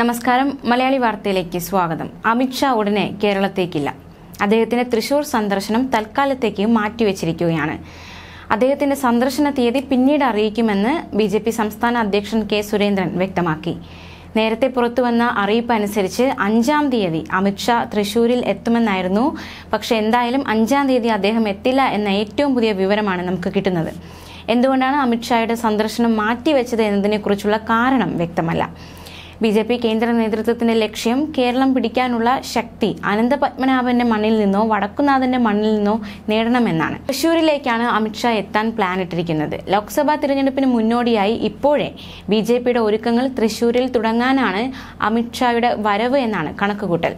നമസ്കാരം മലയാളി വാർത്തയിലേക്ക് സ്വാഗതം അമിത്ഷാ ഉടനെ കേരളത്തേക്കില്ല അദ്ദേഹത്തിന്റെ തൃശൂർ സന്ദർശനം തൽക്കാലത്തേക്ക് മാറ്റിവെച്ചിരിക്കുകയാണ് അദ്ദേഹത്തിന്റെ സന്ദർശന തീയതി പിന്നീട് അറിയിക്കുമെന്ന് ബി ജെ പി സംസ്ഥാന അധ്യക്ഷൻ കെ സുരേന്ദ്രൻ വ്യക്തമാക്കി നേരത്തെ പുറത്തുവന്ന അറിയിപ്പ് അനുസരിച്ച് അഞ്ചാം തീയതി അമിത്ഷാ തൃശൂരിൽ എത്തുമെന്നായിരുന്നു പക്ഷേ എന്തായാലും അഞ്ചാം തീയതി അദ്ദേഹം എത്തില്ല എന്ന ഏറ്റവും പുതിയ വിവരമാണ് നമുക്ക് കിട്ടുന്നത് എന്തുകൊണ്ടാണ് അമിത്ഷായുടെ സന്ദർശനം മാറ്റിവെച്ചത് എന്നതിനെക്കുറിച്ചുള്ള കാരണം വ്യക്തമല്ല ബി ജെ പി കേന്ദ്ര നേതൃത്വത്തിന്റെ ലക്ഷ്യം കേരളം പിടിക്കാനുള്ള ശക്തി അനന്തപത്മനാഭന്റെ മണ്ണിൽ നിന്നോ വടക്കുനാഥന്റെ മണ്ണിൽ നിന്നോ നേടണമെന്നാണ് തൃശൂരിലേക്കാണ് അമിത്ഷാ എത്താൻ പ്ലാൻ ഇട്ടിരിക്കുന്നത് ലോക്സഭാ തിരഞ്ഞെടുപ്പിന് മുന്നോടിയായി ഇപ്പോഴേ ബി ജെ പിയുടെ ഒരുക്കങ്ങൾ തൃശൂരിൽ തുടങ്ങാനാണ് അമിത്ഷായുടെ വരവ് എന്നാണ് കണക്കുകൂട്ടൽ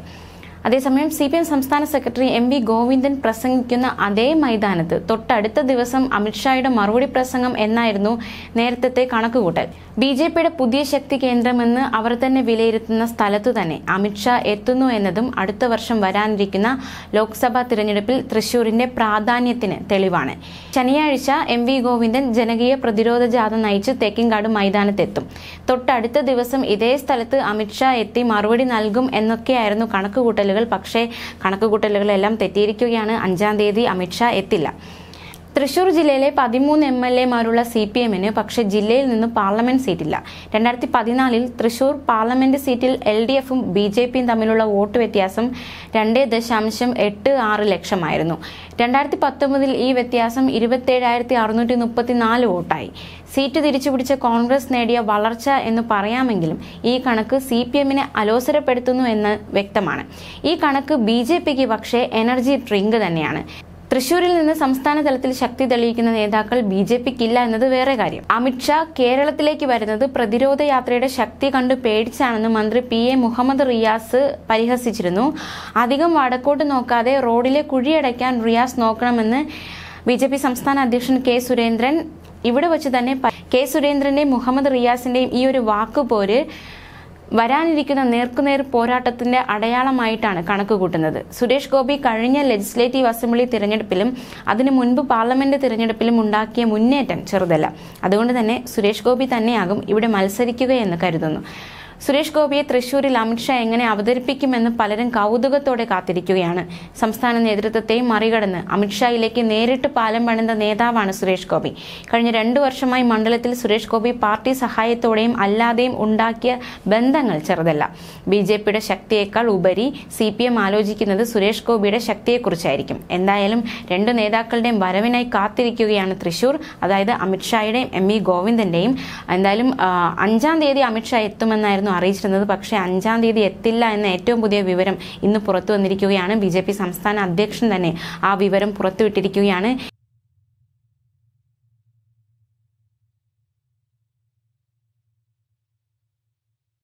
അതേസമയം സി സംസ്ഥാന സെക്രട്ടറി എം വി ഗോവിന്ദൻ പ്രസംഗിക്കുന്ന അതേ മൈതാനത്ത് തൊട്ടടുത്ത ദിവസം അമിത്ഷായുടെ മറുപടി പ്രസംഗം എന്നായിരുന്നു നേരത്തെ കണക്കുകൂട്ടൽ ബി ജെ പിയുടെ പുതിയ ശക്തി കേന്ദ്രമെന്ന് അവർ തന്നെ വിലയിരുത്തുന്ന സ്ഥലത്തു തന്നെ അമിത്ഷാ എത്തുന്നു എന്നതും അടുത്ത വർഷം വരാനിരിക്കുന്ന ലോക്സഭാ തിരഞ്ഞെടുപ്പിൽ തൃശൂരിന്റെ പ്രാധാന്യത്തിന് തെളിവാണ് ശനിയാഴ്ച എം വി ഗോവിന്ദൻ ജനകീയ പ്രതിരോധ ജാഥ നയിച്ച് തേക്കിൻകാട് മൈതാനത്തെത്തും തൊട്ടടുത്ത ദിവസം ഇതേ സ്ഥലത്ത് അമിത്ഷാ എത്തി മറുപടി നൽകും എന്നൊക്കെയായിരുന്നു കണക്കുകൂട്ടലുകൾ പക്ഷേ കണക്കുകൂട്ടലുകളെല്ലാം തെറ്റിയിരിക്കുകയാണ് അഞ്ചാം തീയതി അമിത്ഷാ എത്തില്ല തൃശൂർ ജില്ലയിലെ പതിമൂന്ന് എം എൽ എമാരുള്ള സി പി എമ്മിന് പക്ഷേ ജില്ലയിൽ നിന്ന് പാർലമെന്റ് സീറ്റില്ല രണ്ടായിരത്തി പതിനാലിൽ തൃശൂർ പാർലമെന്റ് സീറ്റിൽ എൽ ഡി എഫും ബി ജെ പിയും തമ്മിലുള്ള വോട്ട് വ്യത്യാസം രണ്ട് ദശാംശം എട്ട് ആറ് ലക്ഷമായിരുന്നു രണ്ടായിരത്തി പത്തൊമ്പതിൽ ഈ വ്യത്യാസം ഇരുപത്തേഴായിരത്തി അറുന്നൂറ്റി മുപ്പത്തിനാല് വോട്ടായി സീറ്റ് തിരിച്ചുപിടിച്ച കോൺഗ്രസ് നേടിയ വളർച്ച എന്ന് പറയാമെങ്കിലും ഈ കണക്ക് സി പി എമ്മിനെ അലോസരപ്പെടുത്തുന്നു എന്ന് വ്യക്തമാണ് ഈ കണക്ക് ബി ജെ പിക്ക് പക്ഷേ എനർജി ഡ്രിങ്ക് തന്നെയാണ് തൃശൂരിൽ നിന്ന് സംസ്ഥാന തലത്തിൽ ശക്തി തെളിയിക്കുന്ന നേതാക്കൾ ബി ജെ പിക്കില്ല എന്നത് വേറെ കാര്യം അമിത്ഷാ കേരളത്തിലേക്ക് വരുന്നത് പ്രതിരോധ യാത്രയുടെ ശക്തി കണ്ട് പേടിച്ചാണെന്ന് മന്ത്രി പി എ മുഹമ്മദ് റിയാസ് പരിഹസിച്ചിരുന്നു അധികം വടക്കോട്ട് നോക്കാതെ റോഡിലെ കുഴിയടയ്ക്കാൻ റിയാസ് നോക്കണമെന്ന് ബി ജെ പി സംസ്ഥാന അധ്യക്ഷൻ കെ സുരേന്ദ്രൻ ഇവിടെ വച്ച് തന്നെ കെ സുരേന്ദ്രന്റെയും മുഹമ്മദ് റിയാസിന്റെയും ഈ ഒരു വാക്കുപോര് വരാനിരിക്കുന്ന നേർക്കുനേർ പോരാട്ടത്തിന്റെ അടയാളമായിട്ടാണ് കണക്കുകൂട്ടുന്നത് സുരേഷ് ഗോപി കഴിഞ്ഞ ലെജിസ്ലേറ്റീവ് അസംബ്ലി തിരഞ്ഞെടുപ്പിലും അതിനു മുൻപ് പാർലമെന്റ് തിരഞ്ഞെടുപ്പിലും ഉണ്ടാക്കിയ മുന്നേറ്റം ചെറുതല്ല അതുകൊണ്ട് തന്നെ സുരേഷ് ഗോപി തന്നെയാകും ഇവിടെ മത്സരിക്കുകയെന്ന് കരുതുന്നു സുരേഷ് ഗോപിയെ തൃശൂരിൽ അമിത്ഷാ എങ്ങനെ അവതരിപ്പിക്കുമെന്ന് പലരും കൗതുകത്തോടെ കാത്തിരിക്കുകയാണ് സംസ്ഥാന നേതൃത്വത്തെയും മറികടന്ന് അമിത്ഷായിലേക്ക് നേരിട്ട് പാലം പണിത നേതാവാണ് സുരേഷ് ഗോപി കഴിഞ്ഞ രണ്ടു വർഷമായി മണ്ഡലത്തിൽ സുരേഷ് ഗോപി പാർട്ടി സഹായത്തോടെയും അല്ലാതെയും ഉണ്ടാക്കിയ ബന്ധങ്ങൾ ചെറുതല്ല ബി ജെ പിയുടെ ശക്തിയേക്കാൾ ഉപരി സി പി എം ആലോചിക്കുന്നത് സുരേഷ് ഗോപിയുടെ ശക്തിയെക്കുറിച്ചായിരിക്കും എന്തായാലും രണ്ട് നേതാക്കളുടെയും വരവിനായി കാത്തിരിക്കുകയാണ് തൃശൂർ അതായത് അമിത്ഷായുടെയും എം ഇ ഗോവിന്ദന്റെയും എന്തായാലും അഞ്ചാം തീയതി അമിത്ഷാ എത്തുമെന്നായിരുന്നു ആയിരുന്നു അറിയിച്ചിരുന്നത് പക്ഷേ അഞ്ചാം തീയതി എത്തില്ല എന്ന ഏറ്റവും പുതിയ വിവരം ഇന്ന് പുറത്തു വന്നിരിക്കുകയാണ് ബി സംസ്ഥാന അധ്യക്ഷൻ തന്നെ ആ വിവരം പുറത്തുവിട്ടിരിക്കുകയാണ്